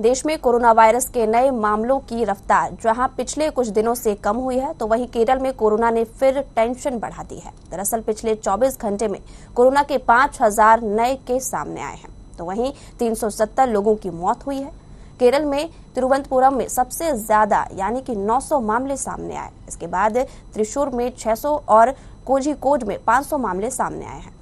देश में corona virus के नए मामलों की रफ्तार जहां पिछले कुछ दिनों से कम हुई है तो वहीं केरल में कोरोना ने फिर टेंशन बढ़ा दी है दरअसल पिछले 24 घंटे में कोरोना के 5000 नए केस सामने आए हैं तो वहीं 370 लोगों की मौत हुई है केरल में तिरुवनंतपुरम में सबसे ज्यादा यानी कि 900 मामले सामने आए इसके बाद त्रिशूर में 600 और कोझिकोड में 500 मामले सामने आए हैं